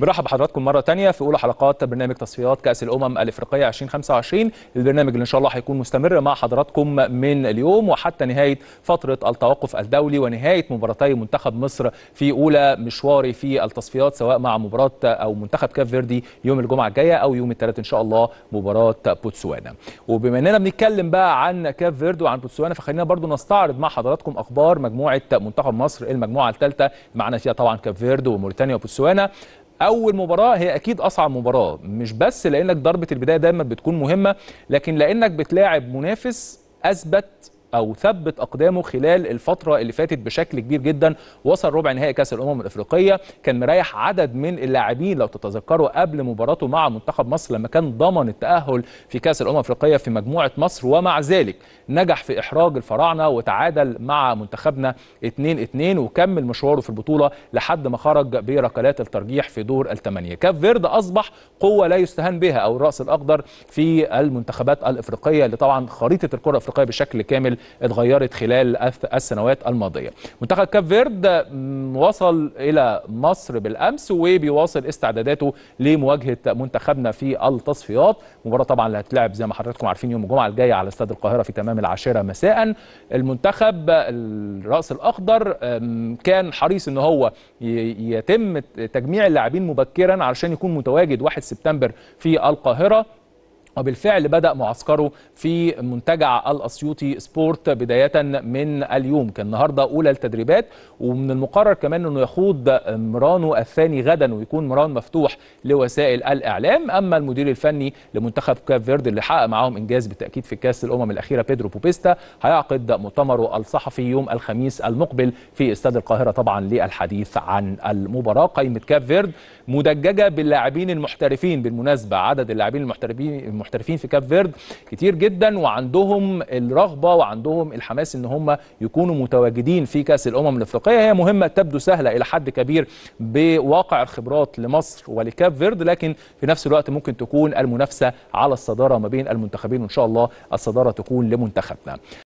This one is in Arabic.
بنرحب بحضراتكم مره ثانيه في اولى حلقات برنامج تصفيات كاس الامم الافريقيه 2025 البرنامج اللي ان شاء الله هيكون مستمر مع حضراتكم من اليوم وحتى نهايه فتره التوقف الدولي ونهايه مباراتي منتخب مصر في اولى مشواري في التصفيات سواء مع مباراه او منتخب كاف فيردي يوم الجمعه الجايه او يوم الثلاث ان شاء الله مباراه بوتسوانا وبما اننا بنتكلم بقى عن كاف فيردي وعن بوتسوانا فخلينا برضو نستعرض مع حضراتكم اخبار مجموعه منتخب مصر المجموعه الثالثه معنا فيها طبعا كاف فيردي وموريتانيا وبوتسوانا اول مباراه هي اكيد اصعب مباراه مش بس لانك ضربه البدايه دايما بتكون مهمه لكن لانك بتلاعب منافس اثبت او ثبت اقدامه خلال الفتره اللي فاتت بشكل كبير جدا وصل ربع نهائي كاس الامم الافريقيه كان مريح عدد من اللاعبين لو تتذكروا قبل مباراته مع منتخب مصر لما كان ضمن التاهل في كاس الامم الافريقيه في مجموعه مصر ومع ذلك نجح في احراج الفراعنه وتعادل مع منتخبنا 2-2 وكمل مشواره في البطوله لحد ما خرج بركلات الترجيح في دور الثمانيه كاف فيرد اصبح قوه لا يستهان بها او الراس الاخضر في المنتخبات الافريقيه اللي طبعا خريطه الكره الافريقيه بشكل كامل اتغيرت خلال السنوات الماضيه منتخب كاب فيرد وصل الى مصر بالامس وبيواصل استعداداته لمواجهه منتخبنا في التصفيات مباراه طبعا اللي هتلعب زي ما حضراتكم عارفين يوم الجمعه الجايه على استاد القاهره في تمام العاشره مساء المنتخب الراس الاخضر كان حريص ان هو يتم تجميع اللاعبين مبكرا علشان يكون متواجد 1 سبتمبر في القاهره وبالفعل بدأ معسكره في منتجع الأسيوطي سبورت بداية من اليوم كان النهاردة أولى التدريبات ومن المقرر كمان أنه يخوض مرانه الثاني غدا ويكون مران مفتوح لوسائل الإعلام أما المدير الفني لمنتخب كاف فيرد اللي حقق معاهم إنجاز بالتأكيد في كأس الأمم الأخيرة بيدرو بوبيستا هيعقد مؤتمره الصحفي يوم الخميس المقبل في استاد القاهرة طبعا للحديث عن المباراة قائمة كاف فيرد مدججة باللاعبين المحترفين بالمناسبة عدد اللاعبين المحترفين المحترفين في كاب فيرد كتير جدا وعندهم الرغبه وعندهم الحماس ان هم يكونوا متواجدين في كاس الامم الافريقيه هي مهمه تبدو سهله الى حد كبير بواقع الخبرات لمصر ولكاب فيرد لكن في نفس الوقت ممكن تكون المنافسه على الصداره ما بين المنتخبين وان شاء الله الصداره تكون لمنتخبنا